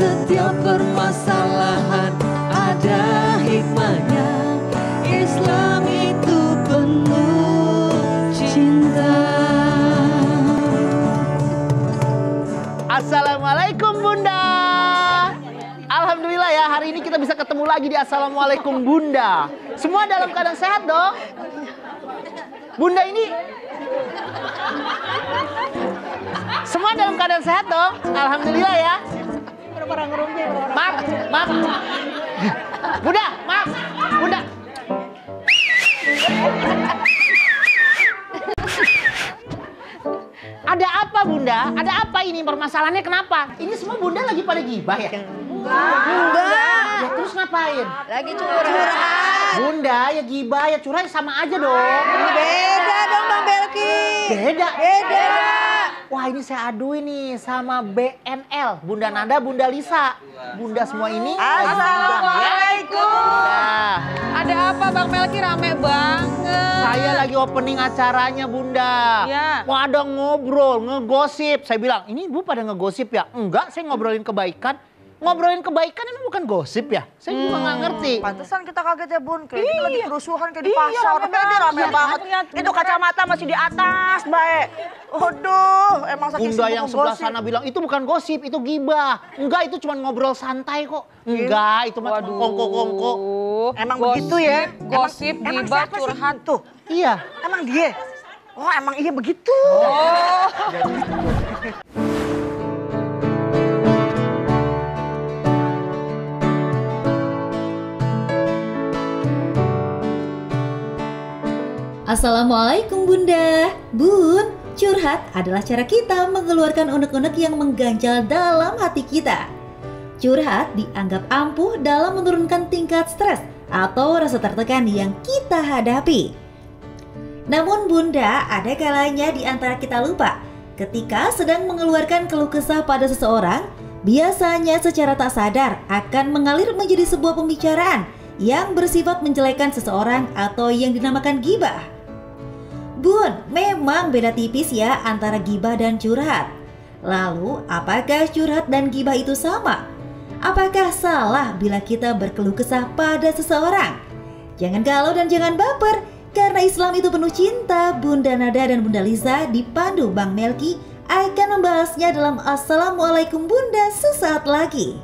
setiap permasalahan ada hikmahnya Islam itu penuh cinta Assalamualaikum Bunda Alhamdulillah ya hari ini kita bisa ketemu lagi di Assalamualaikum Bunda Semua dalam keadaan sehat dong Bunda ini semua dalam keadaan sehat dong. Alhamdulillah ya orang ngerumpi maaf maaf bunda maaf bunda Ada apa bunda? Ada apa ini permasalahannya kenapa? Ini semua bunda lagi pada gibah ya? Enggak. Enggak. Ya terus ngapain? Lagi curhat. Bunda ya gibah ya curhat sama aja dong. Beda dong Bang Belki. Beda. Beda. Wah ini saya adu ini sama BNL, Bunda Nanda, Bunda Lisa, Bunda semua ini. Assalamualaikum. Ada apa Bang Melki rame Bang? Saya iya. lagi opening acaranya Bunda. Iya. Wah ada ngobrol, ngegosip. Saya bilang, ini Ibu pada ngegosip ya? Enggak, saya ngobrolin kebaikan. Ngobrolin kebaikan ini bukan gosip ya? Saya hmm. juga gak ngerti. Pantesan kita kaget ya Bun, kayak kita gitu lagi iya. kerusuhan kayak di iya, pasar. Iya, rame, rame banget. Iya. itu kacamata masih di atas, baik. Aduh, emang sakit Bunda yang sebelah gosip. sana bilang, itu bukan gosip, itu gibah. Enggak, itu cuma ngobrol santai kok. Enggak, itu mah cuma kongko-kongko. Emang gosip, begitu ya? Gosip, emang, gibah, curhat. Tuh, iya. Emang dia? Oh emang iya begitu. Oh. Assalamualaikum Bunda. Bun, curhat adalah cara kita mengeluarkan unek-unek yang mengganjal dalam hati kita. Curhat dianggap ampuh dalam menurunkan tingkat stres atau rasa tertekan yang kita hadapi. Namun bunda, ada kalanya di antara kita lupa ketika sedang mengeluarkan keluh kesah pada seseorang, biasanya secara tak sadar akan mengalir menjadi sebuah pembicaraan yang bersifat menjelekan seseorang atau yang dinamakan gibah. Bun, memang beda tipis ya antara gibah dan curhat. Lalu, apakah curhat dan gibah itu sama? Apakah salah bila kita berkeluh kesah pada seseorang? Jangan galau dan jangan baper, karena Islam itu penuh cinta, Bunda Nada dan Bunda Liza dipandu Bang Melki akan membahasnya dalam Assalamualaikum Bunda sesaat lagi.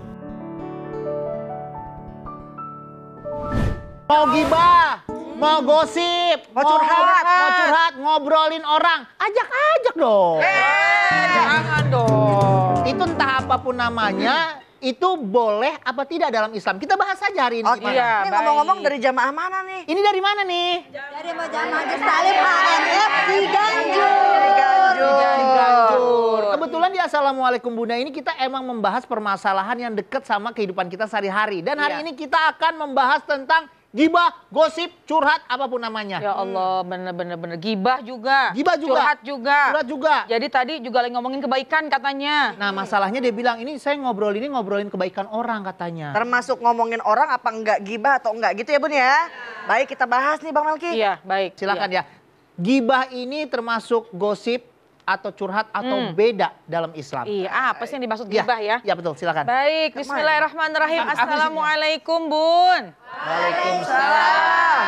Mau gibah, mau gosip, mau curhat, mau curhat, ngobrolin orang, ajak-ajak dong. Eh, jangan dong. Itu entah apapun namanya, itu boleh apa tidak dalam Islam? Kita bahas saja hari ini. Oke, iya, ini ngomong-ngomong dari jamaah mana nih? Ini dari mana nih? Dari jamaah Haji Salim HNF di Ganjur. Ganjur. Kebetulan di Assalamualaikum Bunda ini kita emang membahas permasalahan yang dekat sama kehidupan kita sehari-hari. Dan hari iya. ini kita akan membahas tentang gibah, gosip, curhat apapun namanya. Ya Allah, bener-bener bener gibah juga. Gibah juga. Curhat juga. Curhat juga. Jadi tadi juga lagi ngomongin kebaikan katanya. Nah, masalahnya dia bilang ini saya ngobrol ini ngobrolin kebaikan orang katanya. Termasuk ngomongin orang apa enggak gibah atau enggak gitu ya, Bun ya? Baik, kita bahas nih Bang Melki. Iya, baik. Silakan iya. ya. Gibah ini termasuk gosip, atau curhat atau hmm. beda dalam Islam. Iya, Ah, apa sih yang dimaksud iya. gibah ya? Iya, ya, betul, silakan. Baik, bismillahirrahmanirrahim. Assalamualaikum, Bun. Waalaikumsalam.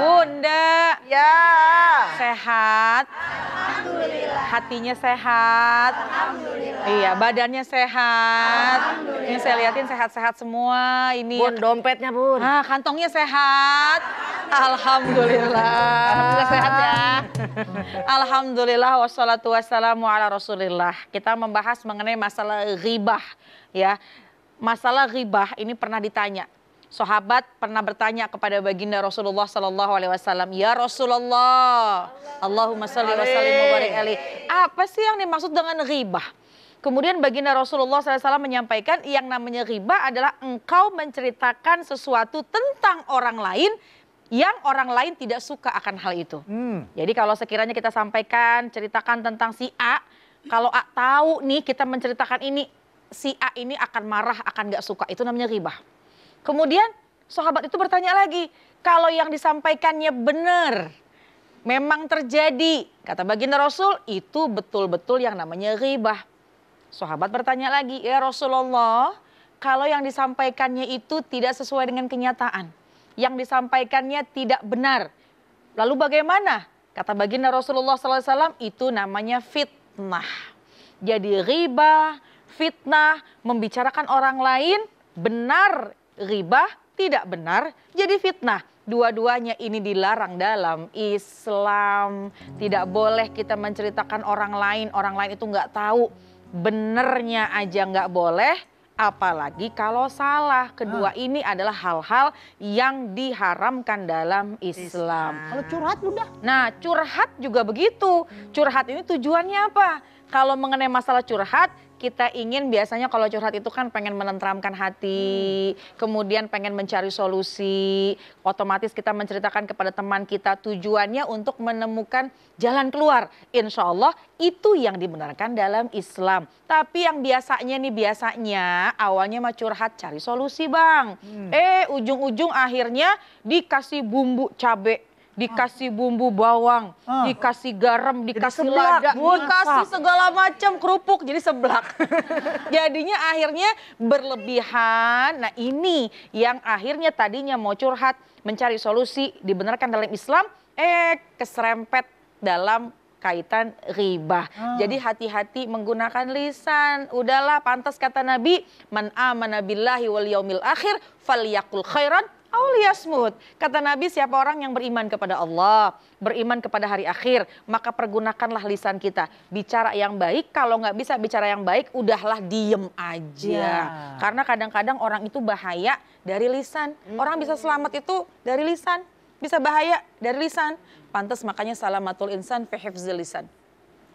Bunda. Ya. Sehat. Alhamdulillah. Hatinya sehat. Alhamdulillah. Iya, badannya sehat. Alhamdulillah. Ini saya liatin sehat-sehat semua. Ini Bun, dompetnya, Bun. Ah, kantongnya sehat. Alhamdulillah. Alhamdulillah sehat ya. Alhamdulillah wassalatu wassalamu ala Rasulillah. Kita membahas mengenai masalah ribah ya. Masalah ribah ini pernah ditanya, sahabat pernah bertanya kepada baginda Rasulullah Sallallahu Alaihi Wasallam, ya Rasulullah, Allahumma salli wa sallim barik Apa sih yang dimaksud dengan ribah? Kemudian baginda Rasulullah Alaihi Wasallam menyampaikan yang namanya riba adalah engkau menceritakan sesuatu tentang orang lain yang orang lain tidak suka akan hal itu. Hmm. Jadi kalau sekiranya kita sampaikan, ceritakan tentang si A, kalau A tahu nih kita menceritakan ini, si A ini akan marah, akan gak suka. Itu namanya ribah. Kemudian sahabat itu bertanya lagi, kalau yang disampaikannya benar, memang terjadi. Kata baginda Rasul, itu betul-betul yang namanya ribah. Sahabat bertanya lagi, ya Rasulullah, kalau yang disampaikannya itu tidak sesuai dengan kenyataan, yang disampaikannya tidak benar, lalu bagaimana? Kata baginda Rasulullah SAW, itu namanya fitnah. Jadi riba, fitnah, membicarakan orang lain benar ribah tidak benar jadi fitnah. Dua-duanya ini dilarang dalam Islam. Tidak boleh kita menceritakan orang lain, orang lain itu nggak tahu. Benernya aja nggak boleh, apalagi kalau salah. Kedua hmm. ini adalah hal-hal yang diharamkan dalam Islam. Islam. Kalau curhat udah. Nah curhat juga begitu. Curhat ini tujuannya apa? Kalau mengenai masalah curhat, kita ingin biasanya kalau curhat itu kan pengen menentramkan hati, hmm. kemudian pengen mencari solusi, otomatis kita menceritakan kepada teman kita tujuannya untuk menemukan jalan keluar. Insya Allah itu yang dibenarkan dalam Islam. Tapi yang biasanya nih biasanya awalnya mah curhat cari solusi bang. Hmm. Eh ujung-ujung akhirnya dikasih bumbu cabai dikasih bumbu bawang, uh. dikasih garam, dikasih lada, dikasih segala macam kerupuk jadi seblak. Jadinya akhirnya berlebihan. Nah, ini yang akhirnya tadinya mau curhat, mencari solusi dibenarkan dalam Islam, eh keserempet dalam kaitan riba. Hmm. Ah. Jadi hati-hati menggunakan lisan. Udahlah pantas kata Nabi, man amana billahi wal yaumil akhir falyakul khairan Aulia Smooth. Kata Nabi, siapa orang yang beriman kepada Allah, beriman kepada hari akhir, maka pergunakanlah lisan kita. Bicara yang baik, kalau nggak bisa bicara yang baik, udahlah diem aja. Yeah. Karena kadang-kadang orang itu bahaya dari lisan. Mm. Orang bisa selamat itu dari lisan, bisa bahaya dari lisan. Pantas makanya salamatul insan fi lisan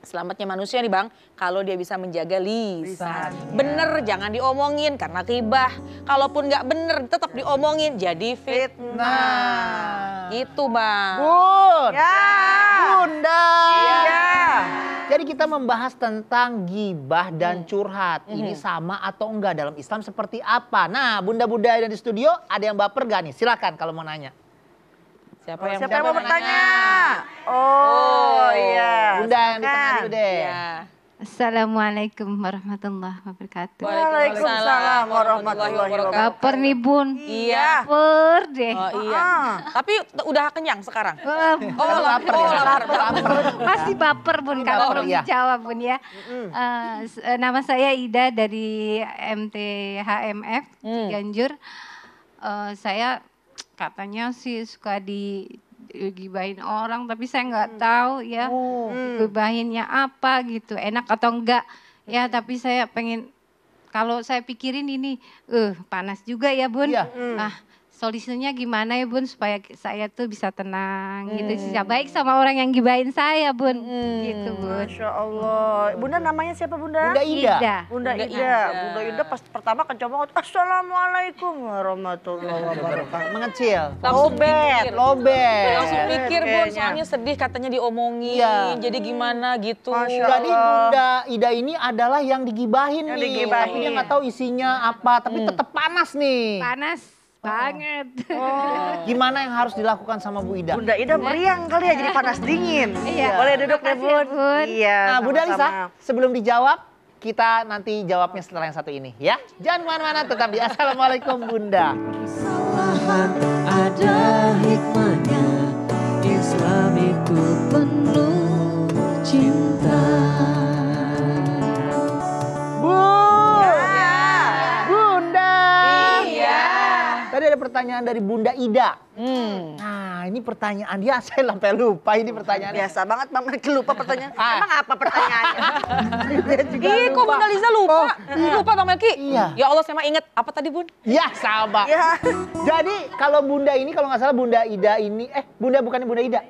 selamatnya manusia nih bang kalau dia bisa menjaga lisan. Iya. Bener jangan diomongin karena kibah. Kalaupun nggak bener tetap diomongin jadi fitnah. Itu bang. Bun. Ya. Bunda. Iya. Jadi kita membahas tentang gibah dan hmm. curhat. Hmm. Ini sama atau enggak dalam Islam seperti apa? Nah, bunda-bunda yang di studio ada yang baper gak nih? Silakan kalau mau nanya. Siapa oh, yang, siapa mau bertanya? Oh, oh iya. Bunda iya. yang di tengah dulu deh. Ya. Assalamualaikum warahmatullahi wabarakatuh. Waalaikumsalam warahmatullahi wabarakatuh. Baper nih bun. Iya. Baper deh. Oh iya. Ah. Tapi udah kenyang sekarang. Uh, oh lapar. Oh, lapar. Masih baper bun Baper belum iya. bun ya. Eh, eh, nama saya Ida dari MTHMF mm. Ciganjur. Uh, saya katanya sih suka di gibahin orang tapi saya nggak hmm. tahu ya oh. Hmm. gibahinnya apa gitu enak atau enggak ya hmm. tapi saya pengen kalau saya pikirin ini eh uh, panas juga ya bun nah nah solusinya gimana ya bun supaya saya tuh bisa tenang hmm. gitu sih, baik hmm. sama orang yang gibain saya bun hmm. gitu bun masya allah bunda namanya siapa bunda bunda ida ida bunda, bunda ida. ida bunda ida pas pertama kencang assalamualaikum warahmatullahi wabarakatuh mengecil lobet lobet langsung pikir bun soalnya sedih katanya diomongin ya. jadi gimana gitu masya allah. jadi bunda ida ini adalah yang digibahin yang nih digibahin. tapi dia nggak tahu isinya apa tapi hmm. tetap panas nih panas Banget. Oh. Gimana yang harus dilakukan sama Bu Ida? Bunda Ida meriang kali ya jadi panas dingin. Iya. Boleh duduk deh Bun. Iya. Nah, Bunda Lisa, sebelum dijawab, kita nanti jawabnya setelah yang satu ini ya. Jangan kemana-mana, tetap di Assalamualaikum Bunda. Kesalahan ada hikmahnya, Islamiku penuh cinta. pertanyaan dari Bunda Ida. Hmm. Nah, ini pertanyaan dia ya, saya sampai lupa ini pertanyaan. Biasa banget Mama lupa pertanyaan. Ah. Emang apa pertanyaannya? Ih, kok Bunda Liza lupa? Oh, Lupa Bang Melki? Iya. Ya Allah, saya mah inget. Apa tadi, Bun? Ya, sama. Ya. Jadi, kalau Bunda ini, kalau nggak salah Bunda Ida ini, eh Bunda bukan Bunda Ida.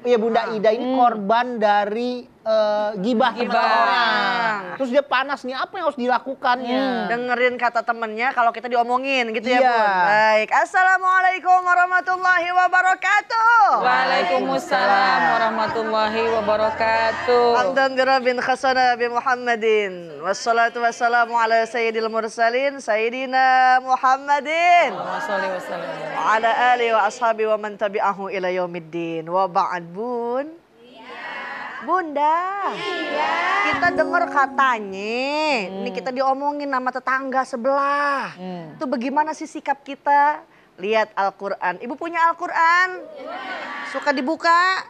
Iya, Bunda ah. Ida ini hmm. korban dari Eh, gibah, gibah. orang. Terus dia panas nih, apa yang harus dilakukannya? Hmm. Dengerin kata temennya kalau kita diomongin gitu ya, iya. ya, Bun. Baik. Assalamualaikum warahmatullahi wabarakatuh. Waalaikumsalam warahmatullahi wabarakatuh. Hamdan bin khasana bin Muhammadin. Wassalatu wassalamu ala sayyidil mursalin sayyidina Muhammadin. Wa ala alihi wa ashabi wa man tabi'ahu ila yaumiddin. Wa ba'ad bun. Bunda, iya. kita dengar katanya, hmm. ini kita diomongin nama tetangga sebelah. Hmm. Itu bagaimana sih sikap kita? Lihat Al-Quran. Ibu punya Al-Quran? Suka dibuka?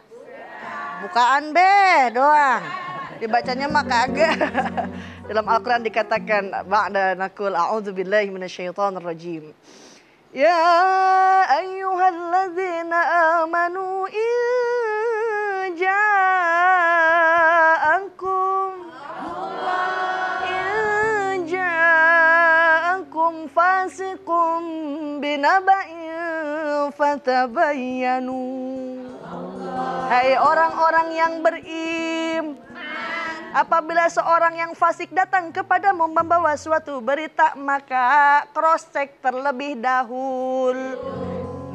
Bukaan be doang. Dibacanya mah kagak. Dalam Al-Quran dikatakan, Ba'da nakul a'udzubillahi minasyaitonir rajim. يا أيها الذين آمنوا إن جاءكم إن جاءكم فاسق بنبأ فتبينوا Hai hey, orang-orang yang beriman Apabila seorang yang fasik datang kepadamu membawa suatu berita, maka cross check terlebih dahulu.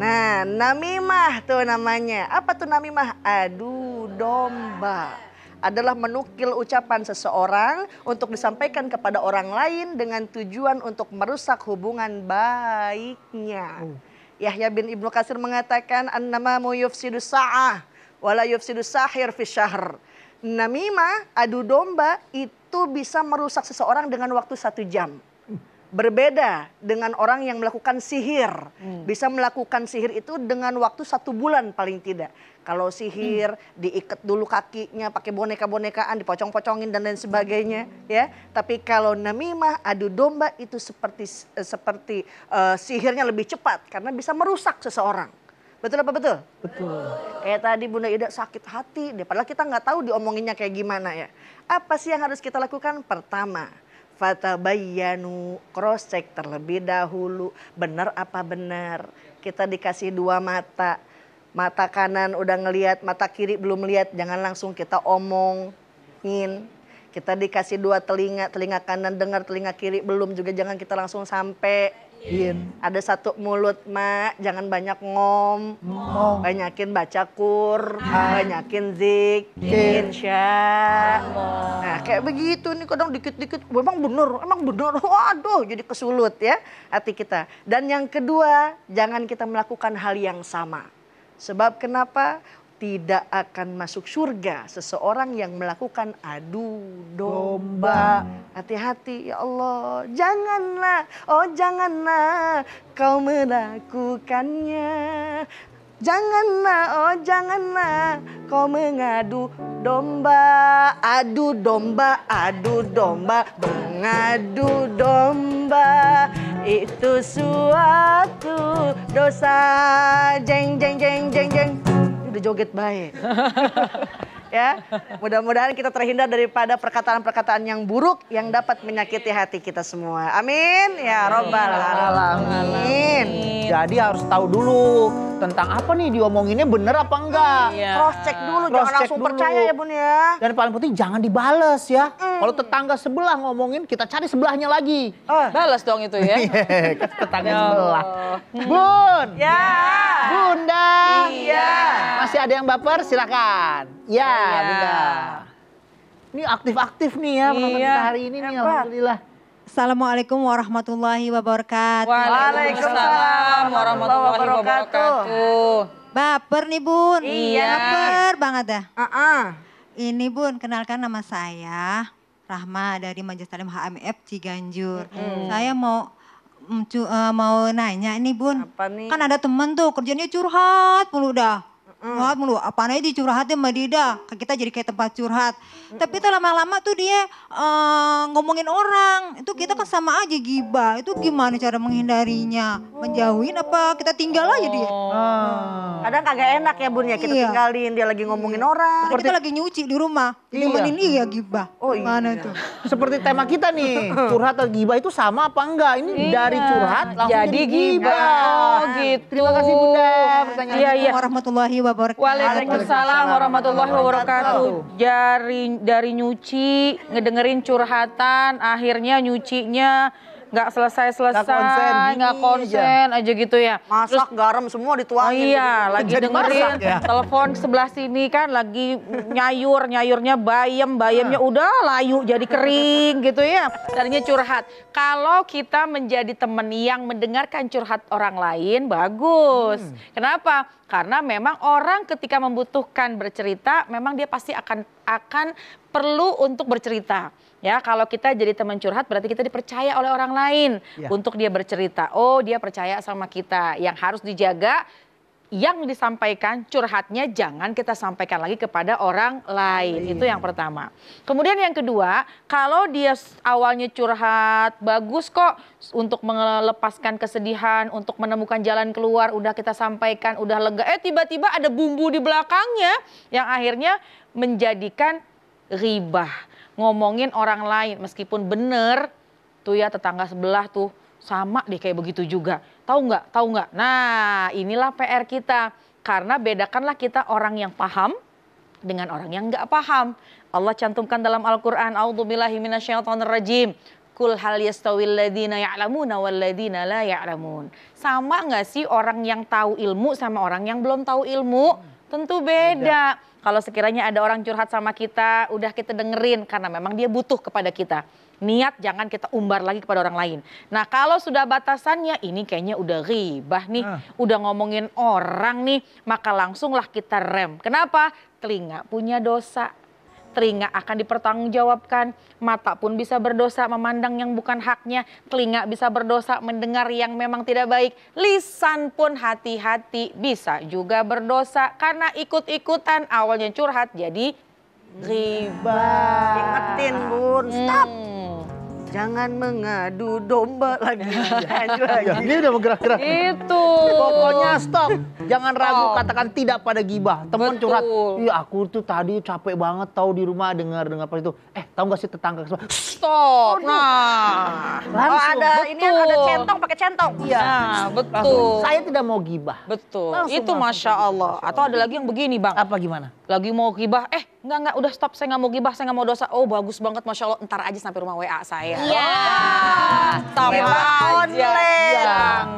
Nah, namimah tuh namanya. Apa tuh namimah? Adu domba adalah menukil ucapan seseorang untuk disampaikan kepada orang lain dengan tujuan untuk merusak hubungan baiknya. Uh. Yahya bin Ibnu Kasir mengatakan An-namamu yufsidu sa'ah wala yufsidu sahir fi syahr namima, adu domba itu bisa merusak seseorang dengan waktu satu jam. Berbeda dengan orang yang melakukan sihir. Hmm. Bisa melakukan sihir itu dengan waktu satu bulan paling tidak. Kalau sihir hmm. diikat dulu kakinya pakai boneka-bonekaan, dipocong-pocongin dan lain sebagainya, ya. Tapi kalau namimah adu domba itu seperti eh, seperti uh, sihirnya lebih cepat karena bisa merusak seseorang. Betul apa betul? Betul. Kayak tadi Bunda Ida sakit hati deh. Padahal kita nggak tahu diomonginnya kayak gimana ya. Apa sih yang harus kita lakukan? Pertama, bayanu cross check terlebih dahulu benar apa benar kita dikasih dua mata mata kanan udah ngelihat mata kiri belum lihat jangan langsung kita omongin kita dikasih dua telinga telinga kanan dengar telinga kiri belum juga jangan kita langsung sampai banyakin ada satu mulut mak jangan banyak ngom oh. banyakin baca Qur ah. banyakin zik insya iya. Allah nah kayak begitu nih kadang dikit-dikit memang benar, emang benar. waduh jadi kesulut ya hati kita dan yang kedua jangan kita melakukan hal yang sama sebab kenapa tidak akan masuk surga seseorang yang melakukan adu domba. Hati-hati ya Allah, janganlah, oh janganlah kau melakukannya. Janganlah, oh janganlah kau mengadu domba, adu domba, adu domba, mengadu domba. Itu suatu dosa, jeng jeng jeng jeng jeng joget baik. ya, mudah-mudahan kita terhindar daripada perkataan-perkataan yang buruk yang dapat menyakiti hati kita semua. Amin ya robbal alamin. Jadi harus tahu dulu tentang apa nih diomonginnya bener apa enggak. Iya. Cross check dulu, Cross jangan langsung dulu. percaya ya bun ya. Dan paling penting jangan dibales ya. Mm. Kalau tetangga sebelah ngomongin, kita cari sebelahnya lagi. Oh. Eh. Balas dong itu ya. Iya, tetangga ya sebelah. Bun. Ya. Yeah ada yang baper silakan. Ya, ya. Ini aktif-aktif nih ya penonton iya. kita hari ini nih alhamdulillah. Assalamualaikum warahmatullahi wabarakatuh. Waalaikumsalam warahmatullahi wabarakatuh. Baper nih bun. Iya. Baper banget dah. Uh -uh. Ini bun kenalkan nama saya Rahma dari Majelis Talim HMF Ciganjur. Hmm. Saya mau mm, eh, mau nanya nih bun. Apa nih? Kan ada temen tuh kerjanya curhat mulu dah curhat hmm. mulu. Apa aja dicurhatin sama Dida. Kita jadi kayak tempat curhat. Mm. Tapi itu lama-lama tuh dia uh, ngomongin orang. Itu kita kan sama aja giba. Itu gimana cara menghindarinya? Menjauhin apa kita tinggal aja dia? Oh. Hmm. Kadang kagak enak ya bun ya kita iya. tinggalin dia lagi ngomongin orang. Seperti... Kita lagi nyuci di rumah. Iya. ini iya giba. Oh iya. Mana tuh? Seperti tema kita nih. Curhat atau giba itu sama apa enggak? Ini iya. dari curhat langsung jadi, jadi giba. Oh gitu. Terima kasih Bunda. Pertanyaan iya, iya. warahmatullahi wabarakatuh wabarakatuh. Waalaikumsalam warahmatullahi wabarakatuh. Dari dari nyuci, ngedengerin curhatan, akhirnya nyucinya nggak selesai-selesai, nggak konsen, gak konsen aja. aja gitu ya. Masak Terus, garam semua dituangin. Oh iya, gitu. lagi Jadi dengerin masak, ya? telepon sebelah sini kan lagi nyayur, nyayurnya bayem, bayemnya hmm. Ah. udah layu jadi kering gitu ya. Tadinya curhat. Kalau kita menjadi temen yang mendengarkan curhat orang lain bagus. Hmm. Kenapa? Karena memang orang ketika membutuhkan bercerita memang dia pasti akan akan perlu untuk bercerita. Ya, kalau kita jadi teman curhat berarti kita dipercaya oleh orang lain ya. untuk dia bercerita. Oh, dia percaya sama kita. Yang harus dijaga yang disampaikan curhatnya jangan kita sampaikan lagi kepada orang lain. Ayin. Itu yang pertama. Kemudian yang kedua, kalau dia awalnya curhat bagus kok untuk melepaskan kesedihan, untuk menemukan jalan keluar, udah kita sampaikan, udah lega. Eh tiba-tiba ada bumbu di belakangnya yang akhirnya menjadikan ribah ngomongin orang lain meskipun bener tuh ya tetangga sebelah tuh sama deh kayak begitu juga. Tahu nggak? Tahu nggak? Nah, inilah PR kita. Karena bedakanlah kita orang yang paham dengan orang yang nggak paham. Allah cantumkan dalam Al-Qur'an, "A'udzubillahi Kul hal yastawil ladina ya'lamuna wal ladina la ya'lamun. Sama nggak sih orang yang tahu ilmu sama orang yang belum tahu ilmu? Tentu beda. beda. Kalau sekiranya ada orang curhat sama kita, udah kita dengerin karena memang dia butuh kepada kita. Niat jangan kita umbar lagi kepada orang lain. Nah kalau sudah batasannya ini kayaknya udah ribah nih, uh. udah ngomongin orang nih, maka langsunglah kita rem. Kenapa? Telinga punya dosa telinga akan dipertanggungjawabkan, mata pun bisa berdosa memandang yang bukan haknya, telinga bisa berdosa mendengar yang memang tidak baik, lisan pun hati-hati bisa juga berdosa karena ikut-ikutan awalnya curhat jadi riba. Ingetin bun, stop. Hmm. Jangan mengadu domba lagi. lagi. Ya, ini udah bergerak-gerak. Itu. Pokoknya stop. Jangan ragu katakan tidak pada gibah. Teman curhat, "Iya, aku tuh tadi capek banget tahu di rumah dengar-dengar apa itu. Eh, tahu gak sih tetangga semua?" Stop. Nah. Langsung. Oh, ada betul. ini ada centong pakai centong. Iya. Nah, betul. Langsung. Saya tidak mau gibah. Betul. Langsung, itu Masya Allah. Atau ada lagi yang begini, Bang. Apa gimana? lagi mau gibah, eh enggak enggak udah stop saya nggak mau gibah, saya nggak mau dosa. Oh bagus banget, masya Allah, ntar aja sampai rumah WA saya. Iya. Yeah. Stop aja.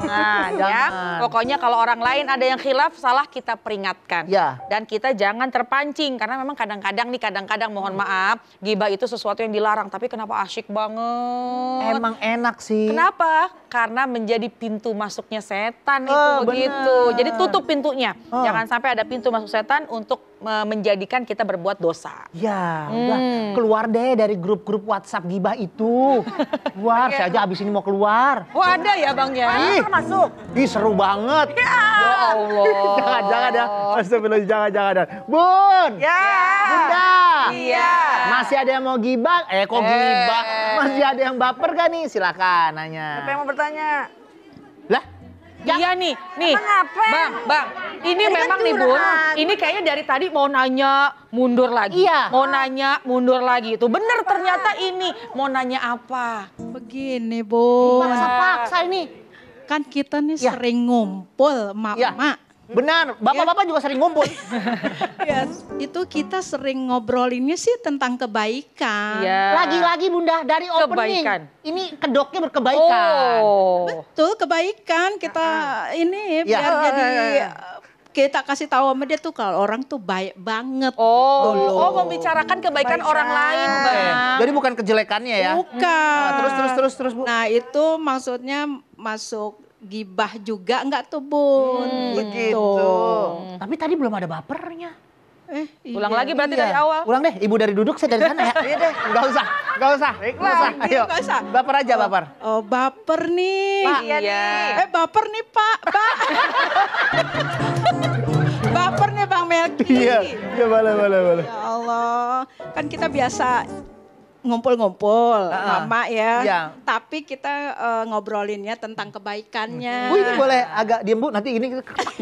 Jangan, ya. Pokoknya kalau orang lain ada yang khilaf, salah kita peringatkan. Ya. Dan kita jangan terpancing karena memang kadang-kadang nih kadang-kadang mohon hmm. maaf, gibah itu sesuatu yang dilarang. Tapi kenapa asyik banget? Emang enak sih. Kenapa? Karena menjadi pintu masuknya setan oh, itu ah, begitu. Bener. Jadi tutup pintunya. Oh. Jangan sampai ada pintu masuk setan untuk menjadikan kita berbuat dosa. Ya, hmm. udah keluar deh dari grup-grup WhatsApp gibah itu. Wah, saya aja abis ini mau keluar. Oh ada ya bang ya? Ih, masuk. Ih seru banget. Ya, ya Allah. jangan, jangan ya. Astagfirullah, jangan, jangan. Bun. Ya. Bunda. Iya. Masih ada yang mau gibah? Eh kok eh. gibah? Masih ada yang baper gak nih? Silakan nanya. Siapa yang mau bertanya? Lah? Ya. Iya nih, ya. nih. Bang, bang, ini kan memang nih Bun, ini kayaknya dari tadi mau nanya mundur lagi, iya. mau nanya mundur lagi itu bener apa? ternyata ini mau nanya apa? Begini Bun, paksa-paksa ini. Kan kita nih ya. sering ngumpul mak-mak. Ya. Mak. Benar, iya. bapak-bapak ya. juga sering ngumpul. yes. itu kita sering ngobrolinnya sih tentang kebaikan. Iya. Lagi-lagi Bunda dari opening. Kebaikan. Ini kedoknya berkebaikan. Oh. Betul, kebaikan kita ya. ini iya. biar ya. jadi kita kasih tahu sama dia tuh kalau orang tuh baik banget. Oh, dulu. oh membicarakan kebaikan orang lain, Bang. Iya. Jadi bukan kejelekannya ya. Bukan. Nah, terus terus terus terus, Bu. Nah, itu maksudnya masuk gibah juga enggak tuh, Bun. Hmm, gitu. Begitu. Tapi tadi belum ada bapernya. Eh, iya, lagi berarti iya. dari awal. Ulang deh, ibu dari duduk saya dari sana ya. iya deh. Enggak usah, enggak usah. Enggak usah. Ayo. Gak usah. Baper aja oh. baper. oh baper nih. Pak, iya, iya. Nih. Eh baper nih, Pak. Pak. baper nih Bang Melki. Iya. Iya, boleh, boleh, boleh. Ya Allah. Kan kita biasa ngumpul-ngumpul uh-uh. mama ya. ya. Tapi kita uh, ngobrolinnya tentang kebaikannya. Bu hmm. ini boleh agak diem Bu nanti ini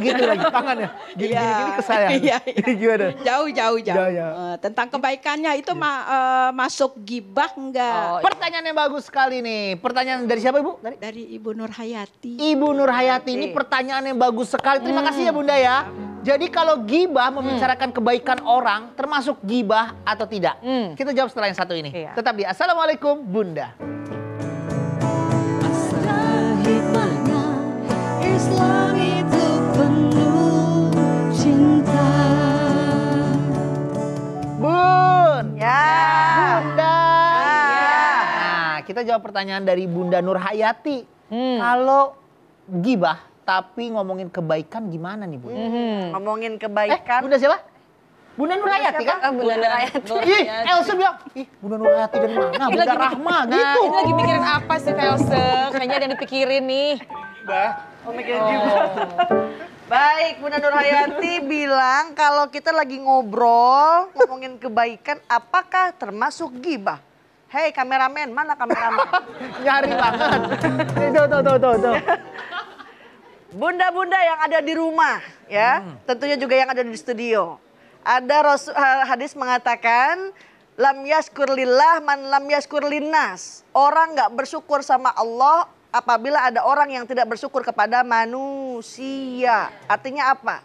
gitu lagi tangannya. Gini ya. gini, gini ke saya. Ya, Gimana? Jauh jauh jauh. jauh, ya. Uh, tentang kebaikannya itu ya. ma, uh, masuk gibah enggak? Oh, iya. Pertanyaan yang bagus sekali nih. Pertanyaan dari siapa Ibu? Dari, dari Ibu Nur Hayati. Ibu Nur Hayati ini pertanyaan yang bagus sekali. Terima hmm. kasih ya Bunda ya. Jadi kalau gibah hmm. membicarakan hmm. kebaikan orang termasuk gibah atau tidak? Hmm. Kita jawab setelah yang satu ini. Iya. Tetap di Assalamualaikum Bunda. Ya. Bunda. Ya. Nah, kita jawab pertanyaan dari Bunda Nur Hayati. Hmm. Kalau gibah tapi ngomongin kebaikan gimana nih Bu? Hmm. hmm. Ngomongin kebaikan. Eh, Bunda siapa? Bunda Nurayati kan? Oh, Bunda Nurayati. Ih, Elsa bilang, ih Bunda Nurayati dari mana? Bunda lagi Rahma nah, gitu. Ini lagi mikirin apa sih Elsa? Kayaknya ada yang dipikirin nih. Bah, oh, mikirin oh. juga. Baik, Bunda Nurhayati bilang kalau kita lagi ngobrol, ngomongin kebaikan, apakah termasuk gibah? Hei kameramen, mana kameramen? Nyari banget. tuh, tuh, tuh. tuh. Bunda-bunda yang ada di rumah ya, hmm. tentunya juga yang ada di studio. Ada Rasul, hadis mengatakan lam yaskurlillah man lam yaskurlinas. Orang nggak bersyukur sama Allah apabila ada orang yang tidak bersyukur kepada manusia. Artinya apa?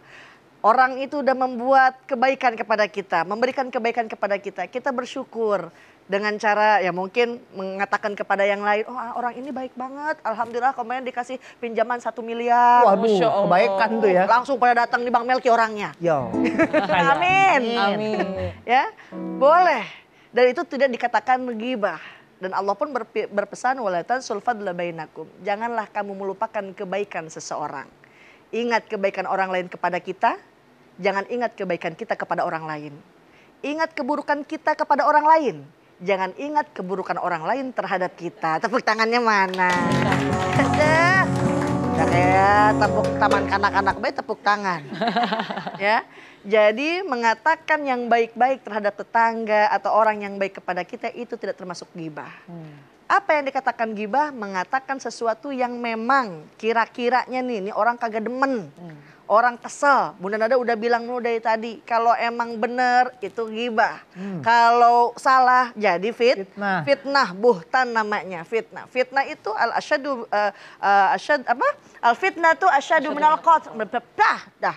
Orang itu udah membuat kebaikan kepada kita, memberikan kebaikan kepada kita. Kita bersyukur dengan cara ya mungkin mengatakan kepada yang lain, oh ah, orang ini baik banget, alhamdulillah kemarin dikasih pinjaman satu miliar. Waduh, kebaikan tuh ya. Langsung pada datang di Bang Melki orangnya. Yo. Amin. Amin. ya, boleh. Dan itu tidak dikatakan menggibah. Dan Allah pun berpesan walatan sulfadla bainakum. Janganlah kamu melupakan kebaikan seseorang. Ingat kebaikan orang lain kepada kita, jangan ingat kebaikan kita kepada orang lain. Ingat keburukan kita kepada orang lain jangan ingat keburukan orang lain terhadap kita. Tepuk tangannya mana? Ya tepuk taman kanak-kanak baik tepuk tangan. ya. Jadi mengatakan yang baik-baik terhadap tetangga atau orang yang baik kepada kita itu tidak termasuk gibah. Hmm apa yang dikatakan gibah mengatakan sesuatu yang memang kira-kiranya nih, ini orang kagak demen. Hmm. Orang kesel. Bunda Nada udah bilang lu dari tadi, kalau emang bener itu gibah. Hmm. Kalau salah jadi fit, fitnah. Fitnah buhtan namanya, fitnah. Fitnah itu al asyadu uh, eh, uh, eh, asyad apa? Al fitnah itu asyadu minal qat. Dah, dah.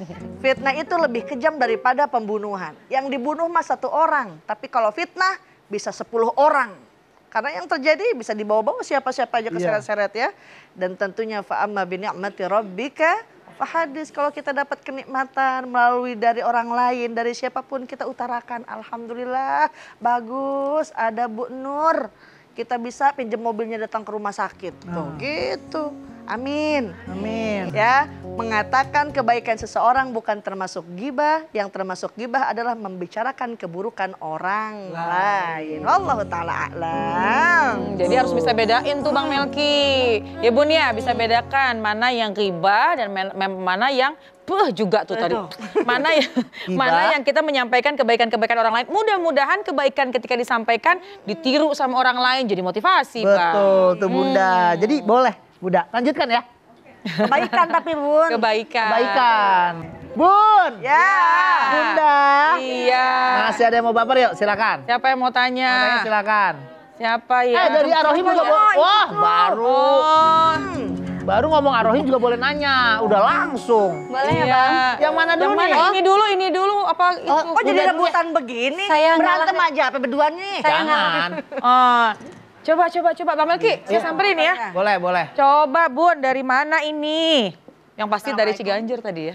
fitnah itu lebih kejam daripada pembunuhan. Yang dibunuh mah satu orang, tapi kalau fitnah bisa sepuluh orang. Karena yang terjadi bisa dibawa-bawa siapa-siapa aja keseret-seret iya. ya. Dan tentunya fa'amma bi ni'mati rabbika hadis kalau kita dapat kenikmatan melalui dari orang lain dari siapapun kita utarakan alhamdulillah bagus ada Bu Nur kita bisa pinjam mobilnya datang ke rumah sakit nah. tuh gitu Amin. Amin. Ya, mengatakan kebaikan seseorang bukan termasuk gibah, yang termasuk gibah adalah membicarakan keburukan orang lain. Allah taala alam. Hmm, jadi harus bisa bedain tuh Bang Melki. Ya Bun ya, bisa bedakan mana yang gibah dan mana yang puh juga tuh tadi. Mana yang mana yang kita menyampaikan kebaikan-kebaikan orang lain. Mudah-mudahan kebaikan ketika disampaikan ditiru sama orang lain jadi motivasi, Betul, Bang. Betul, tuh Bunda. Hmm. Jadi boleh Bunda, Lanjutkan ya. Kebaikan tapi Bun. Kebaikan. Kebaikan. Bun. Ya. Bunda. Iya. Masih ada yang mau baper yuk, silakan. Siapa yang mau tanya? Mau tanya silakan. Siapa ya? Eh dari Arohim juga boleh. Wah, baru. Oh. Baru ngomong Arohim juga boleh nanya. Udah langsung. Boleh ya, iya. Bang? Yang mana dulu yang mana? Ini dulu, ini dulu apa oh, itu? Oh, jadi rebutan begini? Saya Berantem ngalah. aja apa berdua nih? Saya Jangan. Oh. Coba, coba, coba. Bang Melki, ya. saya samperin ya. Iya. Boleh, boleh. Coba Bun, dari mana ini? Yang pasti dari Ciganjur tadi ya.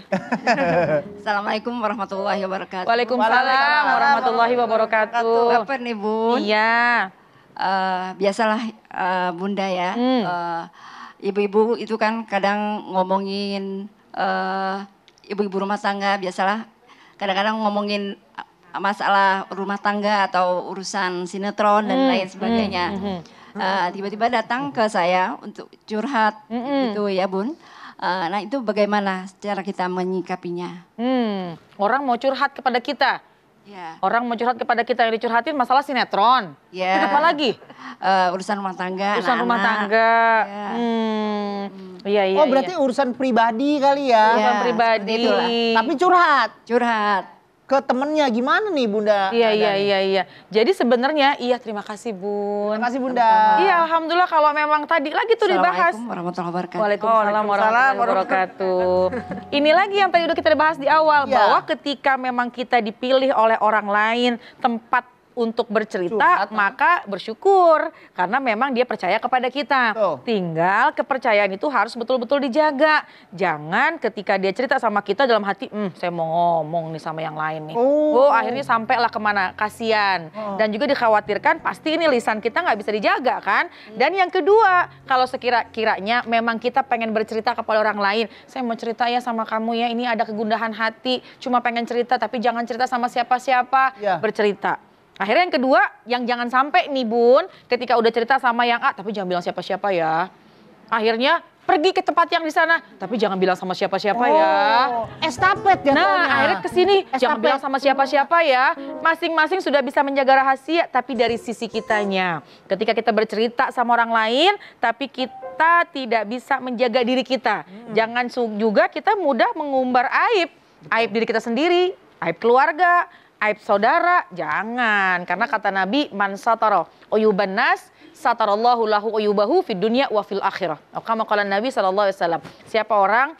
Assalamualaikum warahmatullahi wabarakatuh. Waalaikumsalam warahmatullahi wabarakatuh. Apa nih Bun? Iya. Uh, biasalah uh, Bunda ya. Hmm. Uh, ibu-ibu itu kan kadang ngomongin ibu uh, ibu -ibu rumah tangga biasalah kadang-kadang ngomongin masalah rumah tangga atau urusan sinetron dan hmm, lain hmm, sebagainya. Hmm, uh, tiba-tiba datang ke saya untuk curhat hmm, hmm. gitu ya Bun. Uh, nah itu bagaimana cara kita menyikapinya? Hmm, orang mau curhat kepada kita. Yeah. Orang mau curhat kepada kita yang dicurhatin masalah sinetron. Yeah. Itu Apa lagi? Uh, urusan rumah tangga. Urusan anak rumah tangga. Yeah. Hmm. Iya, iya, oh iya. berarti iya. urusan pribadi kali ya? ya urusan pribadi. Tapi curhat. Curhat ke temennya gimana nih bunda? Iya iya iya iya. Jadi sebenarnya iya terima kasih bun. Terima kasih bunda. Iya alhamdulillah kalau memang tadi lagi tuh dibahas. Assalamualaikum warahmatullahi wabarakatuh. Waalaikumsalam warahmatullahi wabarakatuh. Ini lagi yang tadi udah kita bahas di awal ya. bahwa ketika memang kita dipilih oleh orang lain tempat untuk bercerita Curhat, ah. maka bersyukur karena memang dia percaya kepada kita. Tuh. Tinggal kepercayaan itu harus betul-betul dijaga. Jangan ketika dia cerita sama kita dalam hati, hmm saya mau ngomong nih sama yang lain nih. Oh, oh akhirnya sampailah kemana? Kasian. Oh. Dan juga dikhawatirkan pasti ini lisan kita nggak bisa dijaga kan. Hmm. Dan yang kedua, kalau sekira-kiranya memang kita pengen bercerita kepada orang lain, saya mau cerita ya sama kamu ya, ini ada kegundahan hati, cuma pengen cerita tapi jangan cerita sama siapa-siapa, ya. bercerita Akhirnya yang kedua, yang jangan sampai nih bun, ketika udah cerita sama yang A, tapi jangan bilang siapa-siapa ya. Akhirnya pergi ke tempat yang di sana, tapi jangan bilang sama siapa-siapa ya. oh, ya. Estafet ya. Nah, akhirnya ke sini jangan bilang sama siapa-siapa ya. Masing-masing sudah bisa menjaga rahasia, tapi dari sisi kitanya. Ketika kita bercerita sama orang lain, tapi kita tidak bisa menjaga diri kita. Hmm. Jangan juga kita mudah mengumbar aib, aib diri kita sendiri, aib keluarga, aib saudara jangan karena kata Nabi man satara uyuban nas satarallahu lahu uyubahu fid dunya wa fil akhirah. Kama qala Nabi sallallahu alaihi wasallam. Siapa orang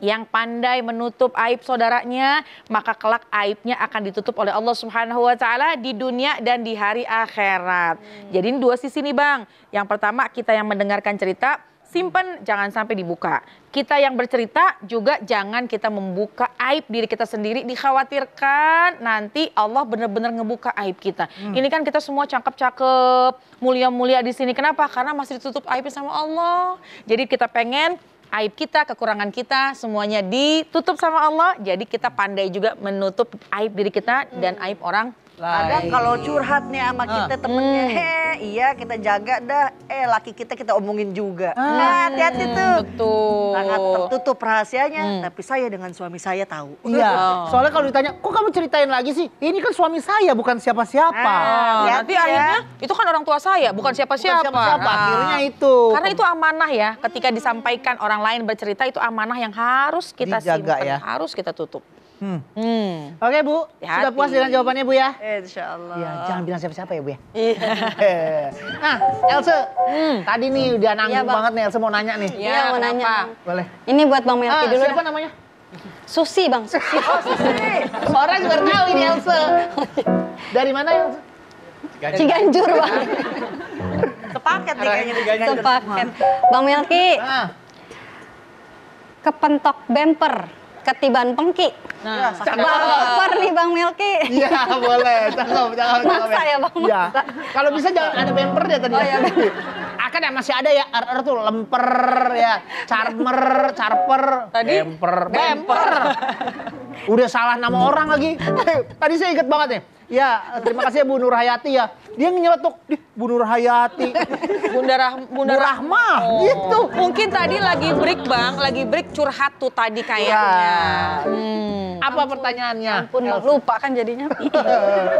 yang pandai menutup aib saudaranya, maka kelak aibnya akan ditutup oleh Allah Subhanahu wa taala di dunia dan di hari akhirat. Hmm. Jadi ini dua sisi nih, Bang. Yang pertama kita yang mendengarkan cerita simpan jangan sampai dibuka. Kita yang bercerita juga jangan kita membuka aib diri kita sendiri dikhawatirkan nanti Allah benar-benar ngebuka aib kita. Hmm. Ini kan kita semua cakep-cakep, mulia-mulia di sini. Kenapa? Karena masih ditutup aib sama Allah. Jadi kita pengen aib kita, kekurangan kita, semuanya ditutup sama Allah. Jadi kita pandai juga menutup aib diri kita dan hmm. aib orang lain. Kadang iya. kalau curhat nih sama ah. kita uh. temennya, hmm. he, iya kita jaga dah, eh laki kita kita omongin juga. Hmm. Nah hati-hati hmm, tuh. Betul. Sangat tertutup rahasianya, hmm. tapi saya dengan suami saya tahu. Iya, oh. soalnya kalau ditanya, kok kamu ceritain lagi sih? Ini kan suami saya, bukan siapa-siapa. Ah, oh, tapi ya. akhirnya, itu kan orang tua saya, bukan siapa-siapa. siapa ah. akhirnya itu. Karena itu amanah ya, ketika disampaikan orang lain bercerita itu amanah yang harus kita Dijaga simpan, ya. harus kita tutup. Hmm. hmm. Oke Bu, Hati. sudah puas dengan jawabannya Bu ya? Eh, Insya Allah. Ya, jangan bilang siapa-siapa ya Bu ya. Iya. nah, Elsa, hmm. tadi nih udah nanggung ya, banget nih Elsa mau nanya nih. Iya, ya, mau nanya. Boleh. Ini buat Bang Melki ah, dulu. Siapa namanya? Susi Bang, Susi. Oh Susi, orang juga tahu ini Elsa. Dari mana Elsa? Ciganjur, Ciganjur Bang. Sepaket nih kayaknya Ciganjur. Sepaket. Bang Melki, ah. kepentok bemper ketiban pengki. Nah, baper iya, nih Bang Melki. Iya, boleh. Cakep, cakep, cakep. Masa ya Bang. Ya. Kalau bisa jangan ada bumper ya tadi. Ya. Oh iya. Akan ya masih ada ya er tuh lemper ya, charmer, charper, tadi? bemper. bemper. Udah salah nama orang lagi. Eh, tadi saya inget banget nih Ya, terima kasih ya Bu Nur Hayati ya. Dia nyeletuk, di Bu Nur Hayati. Bunda, Rah Bunda Rahma, oh. gitu. Mungkin tadi lagi break Bang, lagi break curhat tuh tadi kayaknya. Ya. Hmm. Apa ya ampun, pertanyaannya? Ampun, lupa kan jadinya.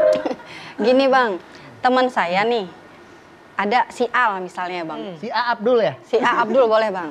Gini Bang, teman saya nih, ada si A misalnya Bang. Hmm. Si A Abdul ya? Si A Abdul boleh Bang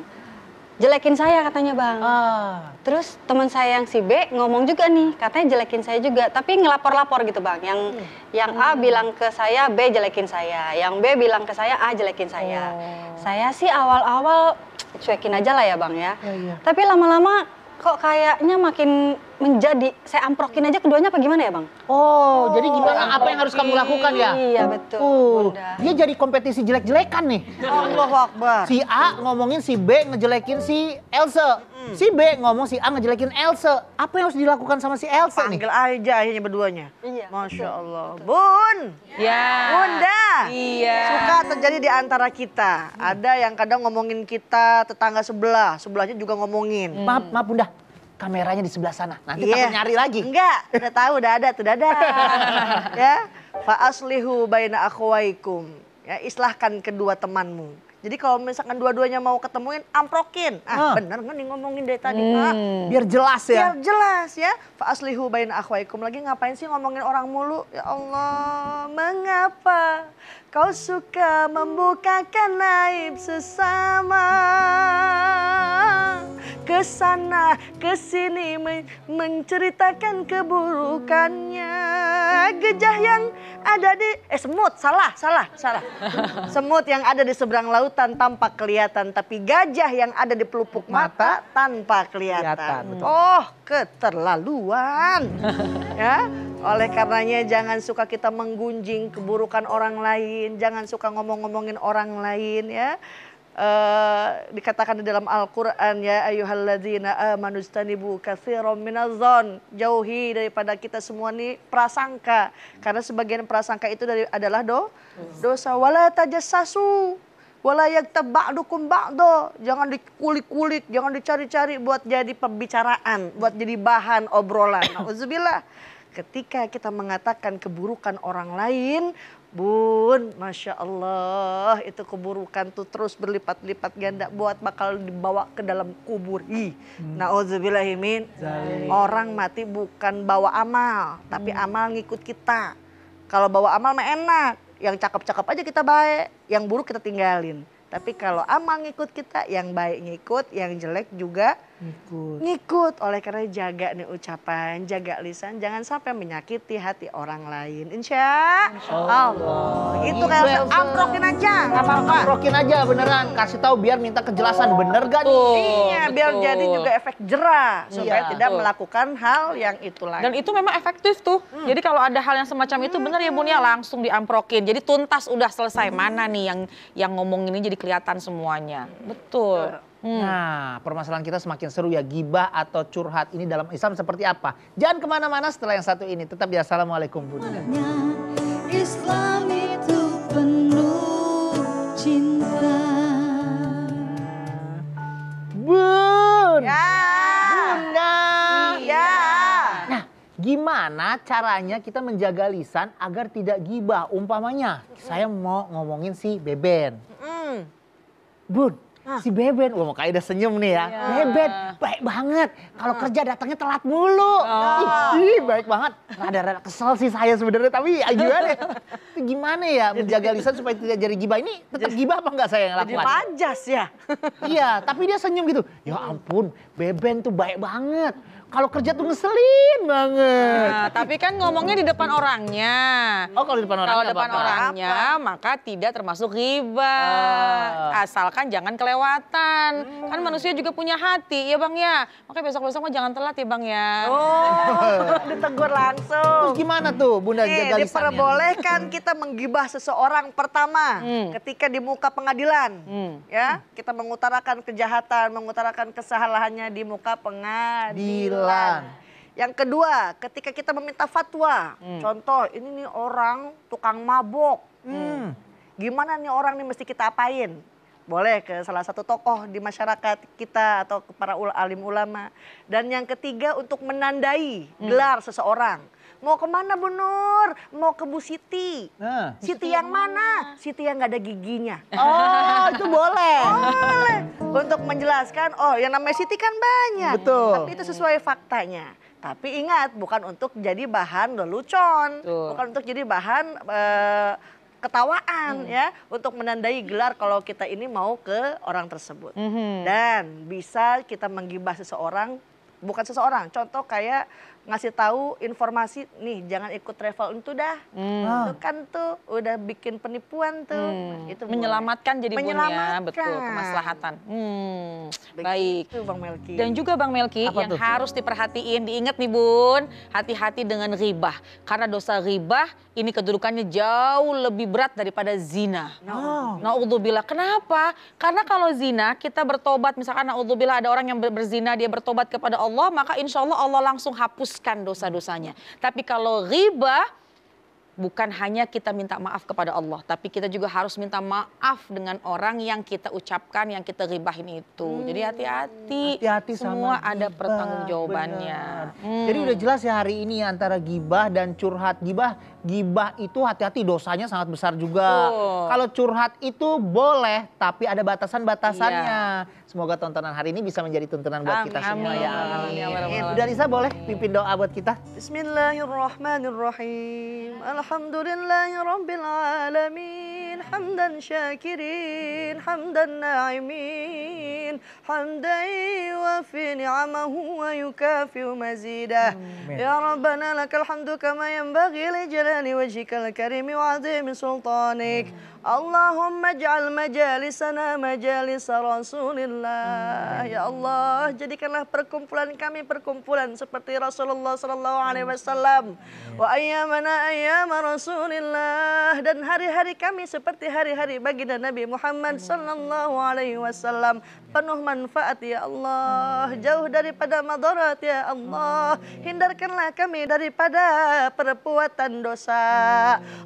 jelekin saya katanya bang. Uh. Terus teman saya yang si B ngomong juga nih, katanya jelekin saya juga, tapi ngelapor-lapor gitu bang. Yang hmm. yang hmm. A bilang ke saya B jelekin saya, yang B bilang ke saya A jelekin saya. Oh. Saya sih awal-awal cuekin aja lah ya bang ya. Yeah, ya. Iya. Tapi lama-lama kok kayaknya makin menjadi saya amprokin aja keduanya apa gimana ya bang? Oh, oh jadi gimana amprokin. apa yang harus kamu lakukan ya? Iya betul. Uh, dia jadi kompetisi jelek-jelekan nih. Allah Akbar. Si A ngomongin si B ngejelekin si Elsa. Hmm. Si B ngomong si A ngejelekin Else. Apa yang harus dilakukan sama si Else Panggil nih? Panggil aja akhirnya berduanya. Iya. Masya Allah. Bun. Ya. Bunda. Iya. Suka terjadi di antara kita. Hmm. Ada yang kadang ngomongin kita tetangga sebelah. Sebelahnya juga ngomongin. Hmm. Maaf, maaf Bunda kameranya di sebelah sana. Nanti yeah. takut nyari lagi. Enggak, udah tahu, udah ada, tuh Dadah. ya, Fa'aslihu aslihu baina akhwaikum. Ya, islahkan kedua temanmu. Jadi kalau misalkan dua-duanya mau ketemuin, amprokin. Ah, ah. bener nggak nih ngomongin dari tadi? Hmm. Ah, biar jelas ya. Biar jelas ya. Pak Fa'aslihu bain akhwaikum. Lagi ngapain sih ngomongin orang mulu? Ya Allah, mengapa? Kau suka membukakan aib sesama Kesana kesini men menceritakan keburukannya Gejah yang ada di eh semut salah salah salah semut yang ada di seberang lautan tanpa kelihatan tapi gajah yang ada di pelupuk mata, mata tanpa kelihatan, kelihatan oh keterlaluan. ya, oleh karenanya jangan suka kita menggunjing keburukan orang lain, jangan suka ngomong-ngomongin orang lain ya. Uh, dikatakan di dalam Al-Quran ya ayuhalladzina amanustanibu kathirom minazon jauhi daripada kita semua nih prasangka karena sebagian prasangka itu dari adalah do dosa wala tajassasu Wala tebak bak bakdo Jangan dikulik-kulik, jangan dicari-cari buat jadi pembicaraan, buat jadi bahan obrolan. Alhamdulillah Ketika kita mengatakan keburukan orang lain, Bun, Masya Allah, itu keburukan tuh terus berlipat-lipat ganda buat bakal dibawa ke dalam kubur. Ih, alhamdulillah na'udzubillahimin. Orang mati bukan bawa amal, tapi hmm. amal ngikut kita. Kalau bawa amal mah enak, yang cakep-cakep aja kita baik, yang buruk kita tinggalin. Tapi kalau amang ngikut kita, yang baik ngikut, yang jelek juga ngikut. ngikut oleh karena jaga nih ucapan jaga lisan jangan sampai menyakiti hati orang lain insya Allah, Allah. itu kayak amprokin aja apa-apa amprokin aja beneran kasih tahu biar minta kejelasan oh. bener gak nih iya betul. biar jadi juga efek jerah supaya iya, tidak betul. melakukan hal yang itu lagi dan itu memang efektif tuh hmm. jadi kalau ada hal yang semacam itu bener ya Bunia ya, langsung diamprokin jadi tuntas udah selesai hmm. mana nih yang yang ngomong ini jadi kelihatan semuanya iya. betul, betul. Hmm. Nah, permasalahan kita semakin seru ya. Gibah atau curhat ini dalam Islam seperti apa? Jangan kemana-mana setelah yang satu ini. Tetap ya Assalamualaikum Bunda. Islam itu penuh cinta. Bun. Ya. Bunda. Iya. Nah, gimana caranya kita menjaga lisan agar tidak gibah? Umpamanya, mm -mm. saya mau ngomongin si Beben. Mm -mm. Bun, Ah. si Beben. Wah makanya udah senyum nih ya. Yeah. Beben baik banget. Kalau ah. kerja datangnya telat mulu. Oh. Ih, baik banget. Rada-rada kesel sih saya sebenarnya tapi ya gimana? Itu gimana ya menjaga lisan supaya tidak jadi gibah ini tetap gibah apa enggak saya yang lakukan? Jadi pajas ya. iya, tapi dia senyum gitu. Ya ampun, Beben tuh baik banget kalau kerja tuh ngeselin banget. Nah, tapi kan ngomongnya di depan orangnya. Oh, kalau di depan orangnya. Kalau depan apa? orangnya apa? maka tidak termasuk riba. Oh. Asalkan jangan kelewatan. Hmm. Kan manusia juga punya hati, ya Bang ya. Makanya besok-besok mah jangan telat ya Bang ya. Oh, ditegur langsung. Terus gimana tuh Bunda Nih, eh, jaga diperbolehkan kita menggibah seseorang pertama hmm. ketika di muka pengadilan. Hmm. Ya, kita mengutarakan kejahatan, mengutarakan kesalahannya di muka pengadilan pelan. Yang kedua, ketika kita meminta fatwa, hmm. contoh ini nih orang tukang mabok, hmm. gimana nih orang nih mesti kita apain? boleh ke salah satu tokoh di masyarakat kita atau ke para ul alim ulama. Dan yang ketiga untuk menandai hmm. gelar seseorang. Mau kemana Bu Nur? Mau ke Bu Siti. Nah. Siti yang mana? Siti yang gak ada giginya. Oh itu boleh. Boleh. Untuk menjelaskan, oh yang namanya Siti kan banyak. Betul. Tapi itu sesuai faktanya. Tapi ingat, bukan untuk jadi bahan lelucon, Tuh. bukan untuk jadi bahan Uh, ketawaan hmm. ya untuk menandai gelar kalau kita ini mau ke orang tersebut. -hmm. Dan bisa kita menggibah seseorang bukan seseorang. Contoh kayak ngasih tahu informasi nih jangan ikut travel itu dah hmm. itu kan tuh udah bikin penipuan tuh hmm. Nah, itu menyelamatkan boleh. jadi ya. menyelamatkan. ya betul kemaslahatan hmm. baik bang Melki dan juga bang Melki Apa yang tuh? harus diperhatiin diingat nih bun hati-hati dengan ribah karena dosa ribah ini kedudukannya jauh lebih berat daripada zina nah no. naudzubillah kenapa karena kalau zina kita bertobat misalkan naudzubillah ada orang yang berzina dia bertobat kepada Allah maka insya Allah Allah langsung hapus dihapuskan dosa-dosanya. Tapi kalau riba bukan hanya kita minta maaf kepada Allah, tapi kita juga harus minta maaf dengan orang yang kita ucapkan, yang kita ribahin itu. Hmm. Jadi hati-hati, hati-hati semua sama ada pertanggungjawabannya. Hmm. Jadi udah jelas ya hari ini antara gibah dan curhat. Gibah, gibah itu hati-hati dosanya sangat besar juga. Oh. Kalau curhat itu boleh, tapi ada batasan-batasannya. Iya Semoga tontonan hari ini bisa menjadi tuntunan buat amin. kita semua amin. ya. Amin. Udah Lisa boleh pimpin doa buat kita? Bismillahirrahmanirrahim. Alhamdulillahirabbil Hamdan syakirin, hamdan na'imin. Hamdai wa fi ni'amahu wa yukafi'u mazidah. Ya Rabbana lakal hamdu kama bagi li jalani wajhikal karimi wa adhimi sultanik. Amin. Allahumma ja'al majalisana majalis Rasulillah. Ya Allah, jadikanlah perkumpulan kami perkumpulan seperti Rasulullah sallallahu alaihi wasallam. Wa ayyamana ayyama Rasulillah dan hari-hari kami seperti hari-hari baginda Nabi Muhammad sallallahu alaihi wasallam. Penuh manfaat ya Allah, jauh daripada madarat ya Allah. Hindarkanlah kami daripada perbuatan dosa.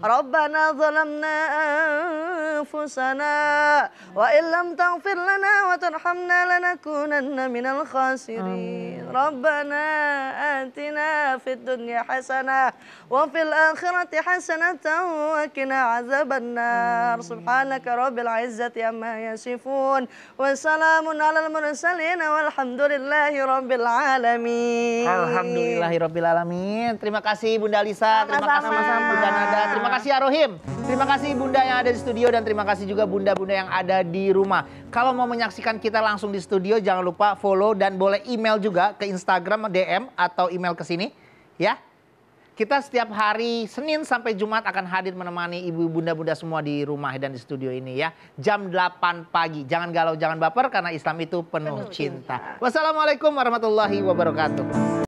Rabbana zalamna أنفسنا وإن لم تغفر لنا وترحمنا لنكونن من الخاسرين ربنا آتنا في الدنيا حسنة وفي الآخرة حسنة وكنا عذاب النار سبحانك رب العزة أما يصفون وسلام على المرسلين والحمد لله رب العالمين الحمد لله رب العالمين Terima kasih Bunda Lisa Terima kasih Bunda Nada Terima kasih Arohim Terima kasih Bunda yang ada di studio dan terima kasih juga bunda-bunda yang ada di rumah. Kalau mau menyaksikan kita langsung di studio jangan lupa follow dan boleh email juga ke Instagram DM atau email ke sini ya. Kita setiap hari Senin sampai Jumat akan hadir menemani ibu bunda-bunda semua di rumah dan di studio ini ya. Jam 8 pagi. Jangan galau, jangan baper karena Islam itu penuh, penuh cinta. cinta. Wassalamualaikum warahmatullahi wabarakatuh.